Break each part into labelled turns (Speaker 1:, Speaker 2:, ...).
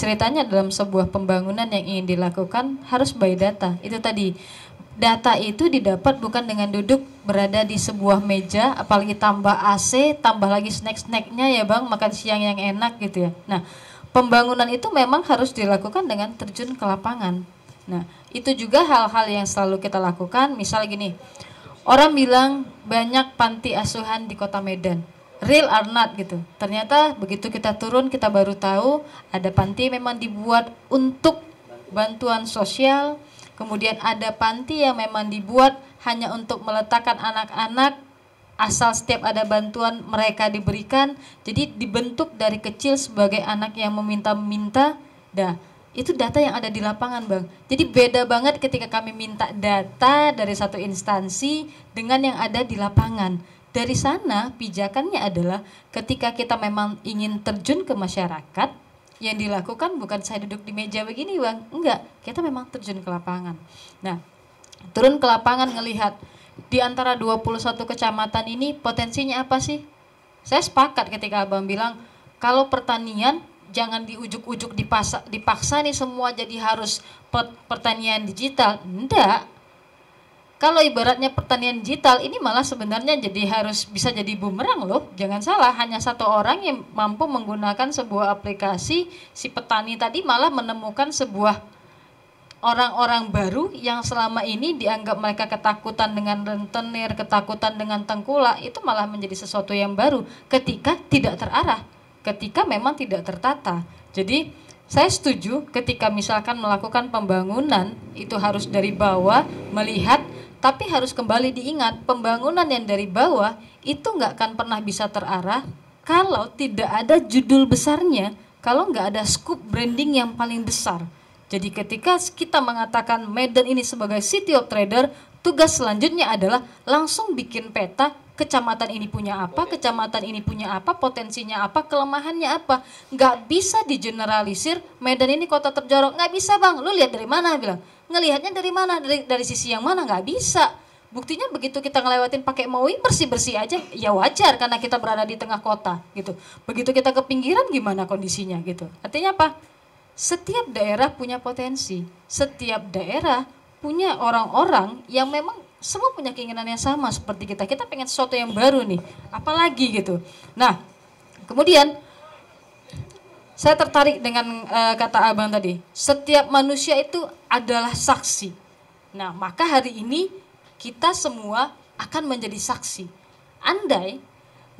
Speaker 1: ceritanya dalam sebuah pembangunan yang ingin dilakukan harus by data. Itu tadi data itu didapat bukan dengan duduk berada di sebuah meja apalagi tambah AC, tambah lagi snack-snacknya ya Bang, makan siang yang enak gitu ya. Nah, pembangunan itu memang harus dilakukan dengan terjun ke lapangan. Nah, itu juga hal-hal yang selalu kita lakukan. Misal gini, orang bilang banyak panti asuhan di Kota Medan real or not gitu. Ternyata begitu kita turun kita baru tahu ada panti memang dibuat untuk bantuan sosial, kemudian ada panti yang memang dibuat hanya untuk meletakkan anak-anak asal setiap ada bantuan mereka diberikan. Jadi dibentuk dari kecil sebagai anak yang meminta-minta. Dah, itu data yang ada di lapangan bang jadi beda banget ketika kami minta data dari satu instansi dengan yang ada di lapangan dari sana pijakannya adalah ketika kita memang ingin terjun ke masyarakat, yang dilakukan bukan saya duduk di meja begini bang, enggak, kita memang terjun ke lapangan. Nah, turun ke lapangan ngelihat di antara 21 kecamatan ini potensinya apa sih? Saya sepakat ketika abang bilang kalau pertanian jangan diujuk-ujuk dipaksa, dipaksa nih semua jadi harus pertanian digital. Enggak, kalau ibaratnya pertanian digital ini malah sebenarnya jadi harus bisa jadi bumerang loh jangan salah hanya satu orang yang mampu menggunakan sebuah aplikasi si petani tadi malah menemukan sebuah orang-orang baru yang selama ini dianggap mereka ketakutan dengan rentenir ketakutan dengan tengkulak itu malah menjadi sesuatu yang baru ketika tidak terarah ketika memang tidak tertata jadi saya setuju ketika misalkan melakukan pembangunan itu harus dari bawah melihat tapi harus kembali diingat, pembangunan yang dari bawah itu nggak akan pernah bisa terarah kalau tidak ada judul besarnya, kalau nggak ada scoop branding yang paling besar. Jadi ketika kita mengatakan Medan ini sebagai City of Trader, tugas selanjutnya adalah langsung bikin peta kecamatan ini punya apa, kecamatan ini punya apa, potensinya apa, kelemahannya apa. Nggak bisa digeneralisir Medan ini kota terjorok. Nggak bisa bang, lu lihat dari mana? Bilang, ngelihatnya dari mana? Dari, dari sisi yang mana? Nggak bisa. Buktinya begitu kita ngelewatin pakai MOI bersih-bersih aja, ya wajar karena kita berada di tengah kota gitu. Begitu kita ke pinggiran gimana kondisinya gitu. Artinya apa? Setiap daerah punya potensi, setiap daerah punya orang-orang yang memang semua punya keinginan yang sama seperti kita. Kita pengen sesuatu yang baru nih, apalagi gitu. Nah, kemudian saya tertarik dengan uh, kata Abang tadi. Setiap manusia itu adalah saksi. Nah, maka hari ini kita semua akan menjadi saksi. Andai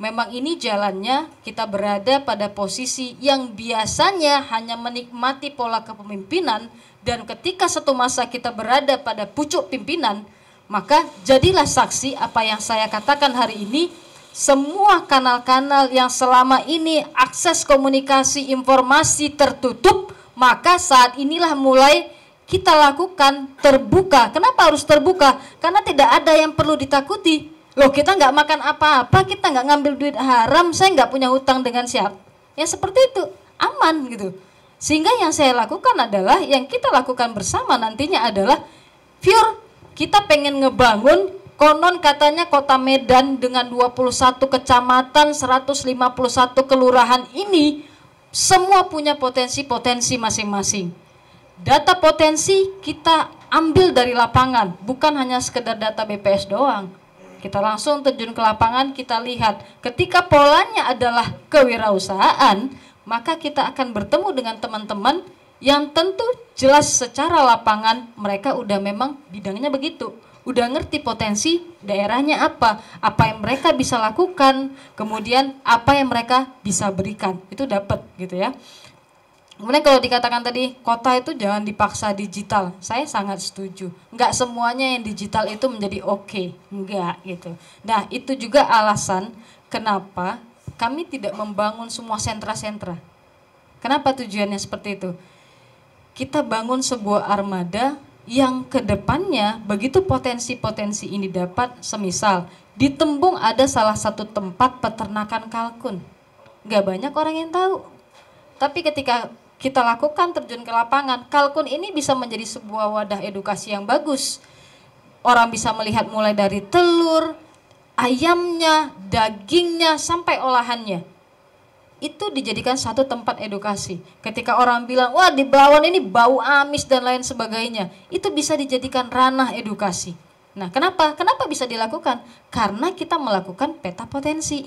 Speaker 1: memang ini jalannya kita berada pada posisi yang biasanya hanya menikmati pola kepemimpinan dan ketika satu masa kita berada pada pucuk pimpinan, maka jadilah saksi apa yang saya katakan hari ini semua kanal-kanal yang selama ini akses komunikasi informasi tertutup, maka saat inilah mulai kita lakukan terbuka. Kenapa harus terbuka? Karena tidak ada yang perlu ditakuti. Loh, kita nggak makan apa-apa, kita nggak ngambil duit haram, saya nggak punya hutang dengan siapa. Ya seperti itu, aman gitu. Sehingga yang saya lakukan adalah, yang kita lakukan bersama nantinya adalah pure kita pengen ngebangun konon katanya kota Medan dengan 21 kecamatan 151 kelurahan ini semua punya potensi-potensi masing-masing data potensi kita ambil dari lapangan bukan hanya sekedar data BPS doang kita langsung terjun ke lapangan kita lihat ketika polanya adalah kewirausahaan maka kita akan bertemu dengan teman-teman yang tentu jelas secara lapangan mereka udah memang bidangnya begitu udah ngerti potensi daerahnya apa, apa yang mereka bisa lakukan, kemudian apa yang mereka bisa berikan. Itu dapat gitu ya. Kemudian kalau dikatakan tadi kota itu jangan dipaksa digital, saya sangat setuju. nggak semuanya yang digital itu menjadi oke, okay. enggak gitu. Nah itu juga alasan kenapa kami tidak membangun semua sentra-sentra. Kenapa tujuannya seperti itu? kita bangun sebuah armada yang kedepannya begitu potensi-potensi ini dapat, semisal di Tembung ada salah satu tempat peternakan kalkun. Gak banyak orang yang tahu. Tapi ketika kita lakukan terjun ke lapangan, kalkun ini bisa menjadi sebuah wadah edukasi yang bagus. Orang bisa melihat mulai dari telur, ayamnya, dagingnya, sampai olahannya itu dijadikan satu tempat edukasi. Ketika orang bilang, wah di bawah ini bau amis dan lain sebagainya, itu bisa dijadikan ranah edukasi. Nah, kenapa? Kenapa bisa dilakukan? Karena kita melakukan peta potensi.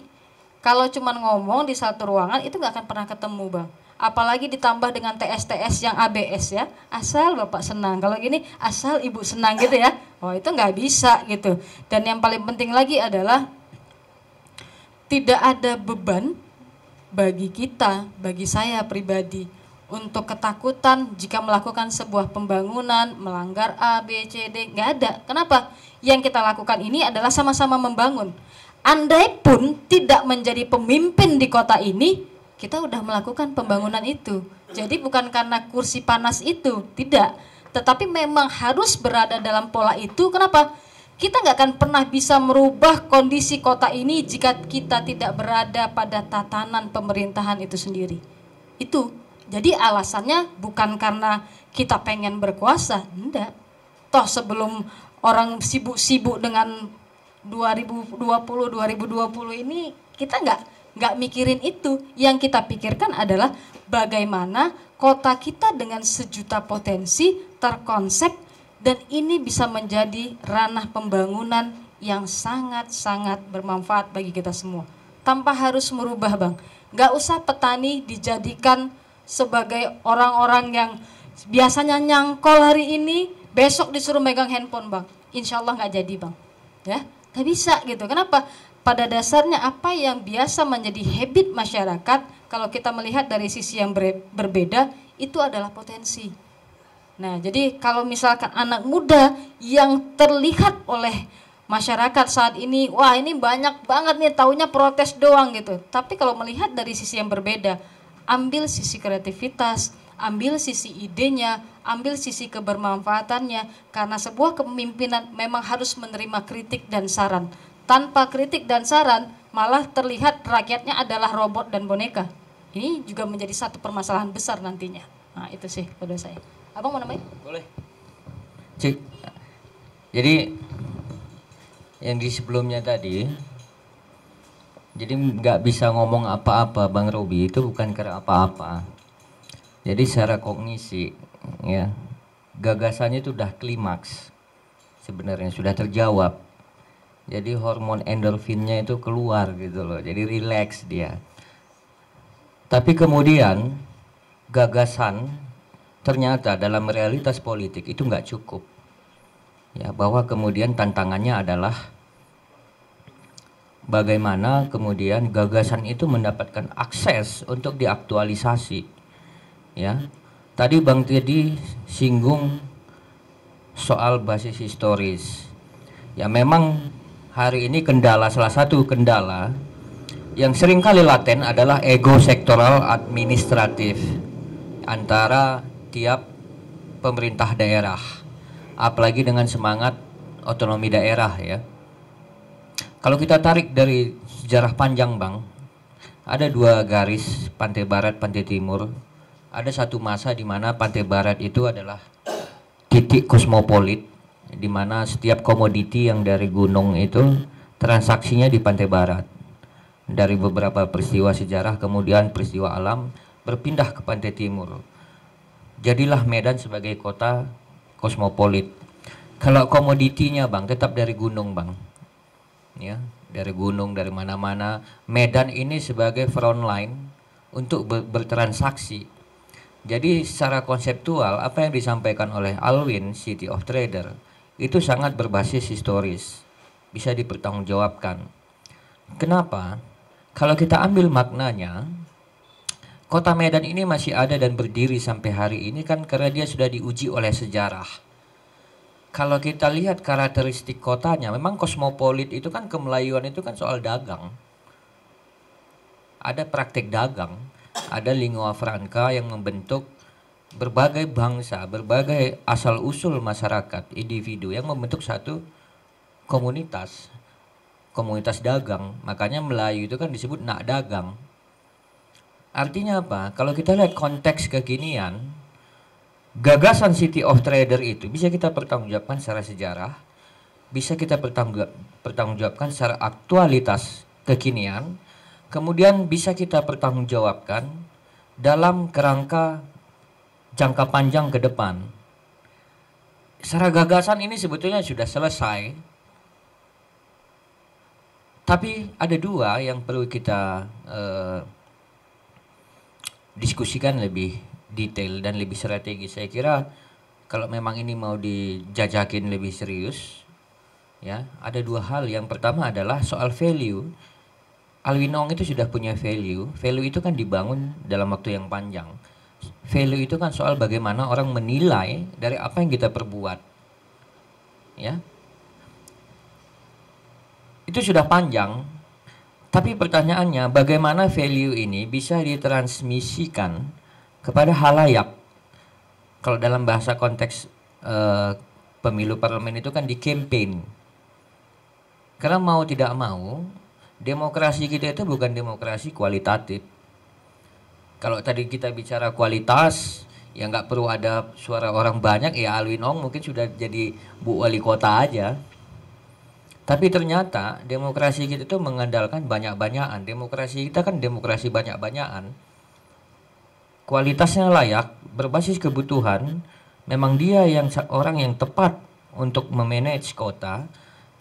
Speaker 1: Kalau cuma ngomong di satu ruangan itu nggak akan pernah ketemu, Bang. Apalagi ditambah dengan TSTS yang ABS ya. Asal Bapak senang. Kalau gini asal Ibu senang gitu ya. Oh, itu nggak bisa gitu. Dan yang paling penting lagi adalah tidak ada beban bagi kita, bagi saya pribadi, untuk ketakutan jika melakukan sebuah pembangunan, melanggar A, B, C, D, nggak ada. Kenapa? Yang kita lakukan ini adalah sama-sama membangun. Andai pun tidak menjadi pemimpin di kota ini, kita udah melakukan pembangunan itu. Jadi bukan karena kursi panas itu, tidak. Tetapi memang harus berada dalam pola itu. Kenapa? kita nggak akan pernah bisa merubah kondisi kota ini jika kita tidak berada pada tatanan pemerintahan itu sendiri. Itu jadi alasannya bukan karena kita pengen berkuasa, enggak. Toh sebelum orang sibuk-sibuk dengan 2020 2020 ini kita nggak nggak mikirin itu. Yang kita pikirkan adalah bagaimana kota kita dengan sejuta potensi terkonsep dan ini bisa menjadi ranah pembangunan yang sangat-sangat bermanfaat bagi kita semua. Tanpa harus merubah bang, Gak usah petani dijadikan sebagai orang-orang yang biasanya nyangkol hari ini, besok disuruh megang handphone bang. Insya Allah nggak jadi bang, ya gak bisa gitu. Kenapa? Pada dasarnya apa yang biasa menjadi habit masyarakat, kalau kita melihat dari sisi yang berbeda, itu adalah potensi Nah, jadi kalau misalkan anak muda yang terlihat oleh masyarakat saat ini, wah ini banyak banget nih taunya protes doang gitu. Tapi kalau melihat dari sisi yang berbeda, ambil sisi kreativitas, ambil sisi idenya, ambil sisi kebermanfaatannya karena sebuah kepemimpinan memang harus menerima kritik dan saran. Tanpa kritik dan saran, malah terlihat rakyatnya adalah robot dan boneka. Ini juga menjadi satu permasalahan besar nantinya. Nah, itu sih pada saya. Abang mau namanya? Boleh. Cik.
Speaker 2: Jadi yang di sebelumnya tadi jadi nggak bisa ngomong apa-apa Bang Robi itu bukan karena apa-apa. Jadi secara kognisi ya gagasannya itu udah klimaks sebenarnya sudah terjawab. Jadi hormon endorfinnya itu keluar gitu loh. Jadi rileks dia. Tapi kemudian gagasan ternyata dalam realitas politik itu nggak cukup ya bahwa kemudian tantangannya adalah bagaimana kemudian gagasan itu mendapatkan akses untuk diaktualisasi ya tadi Bang Teddy singgung soal basis historis ya memang hari ini kendala salah satu kendala yang seringkali laten adalah ego sektoral administratif antara setiap pemerintah daerah, apalagi dengan semangat otonomi daerah ya. Kalau kita tarik dari sejarah panjang bang, ada dua garis pantai barat, pantai timur. Ada satu masa di mana pantai barat itu adalah titik kosmopolit, di mana setiap komoditi yang dari gunung itu transaksinya di pantai barat. Dari beberapa peristiwa sejarah kemudian peristiwa alam berpindah ke pantai timur jadilah Medan sebagai kota kosmopolit. Kalau komoditinya bang, tetap dari gunung bang, ya dari gunung dari mana-mana. Medan ini sebagai front line untuk ber bertransaksi. Jadi secara konseptual apa yang disampaikan oleh Alwin City of Trader itu sangat berbasis historis, bisa dipertanggungjawabkan. Kenapa? Kalau kita ambil maknanya, Kota Medan ini masih ada dan berdiri sampai hari ini kan karena dia sudah diuji oleh sejarah. Kalau kita lihat karakteristik kotanya, memang kosmopolit itu kan kemelayuan itu kan soal dagang. Ada praktik dagang, ada lingua franca yang membentuk berbagai bangsa, berbagai asal-usul masyarakat, individu yang membentuk satu komunitas, komunitas dagang. Makanya Melayu itu kan disebut nak dagang. Artinya apa? Kalau kita lihat konteks kekinian, gagasan City of Trader itu bisa kita pertanggungjawabkan secara sejarah, bisa kita pertanggungjawabkan secara aktualitas kekinian, kemudian bisa kita pertanggungjawabkan dalam kerangka jangka panjang ke depan. Secara gagasan ini sebetulnya sudah selesai, tapi ada dua yang perlu kita uh, diskusikan lebih detail dan lebih strategis. Saya kira kalau memang ini mau dijajakin lebih serius, ya ada dua hal. Yang pertama adalah soal value. Alwinong itu sudah punya value. Value itu kan dibangun dalam waktu yang panjang. Value itu kan soal bagaimana orang menilai dari apa yang kita perbuat. Ya. Itu sudah panjang, tapi pertanyaannya, bagaimana value ini bisa ditransmisikan kepada halayak? Kalau dalam bahasa konteks uh, pemilu parlemen itu kan di campaign. Karena mau tidak mau, demokrasi kita itu bukan demokrasi kualitatif. Kalau tadi kita bicara kualitas, ya nggak perlu ada suara orang banyak, ya Alwinong mungkin sudah jadi bu wali kota aja. Tapi ternyata demokrasi kita itu mengandalkan banyak-banyakan. Demokrasi kita kan demokrasi banyak-banyakan. Kualitasnya layak, berbasis kebutuhan. Memang dia yang orang yang tepat untuk memanage kota.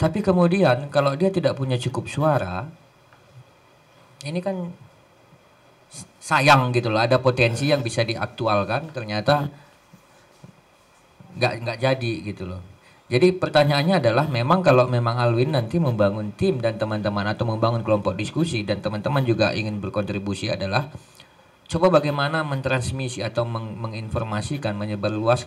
Speaker 2: Tapi kemudian kalau dia tidak punya cukup suara, ini kan sayang gitu loh. Ada potensi yang bisa diaktualkan, ternyata nggak nggak jadi gitu loh. Jadi pertanyaannya adalah memang kalau memang Alwin nanti membangun tim dan teman-teman atau membangun kelompok diskusi dan teman-teman juga ingin berkontribusi adalah coba bagaimana mentransmisi atau meng menginformasikan menyebarluaskan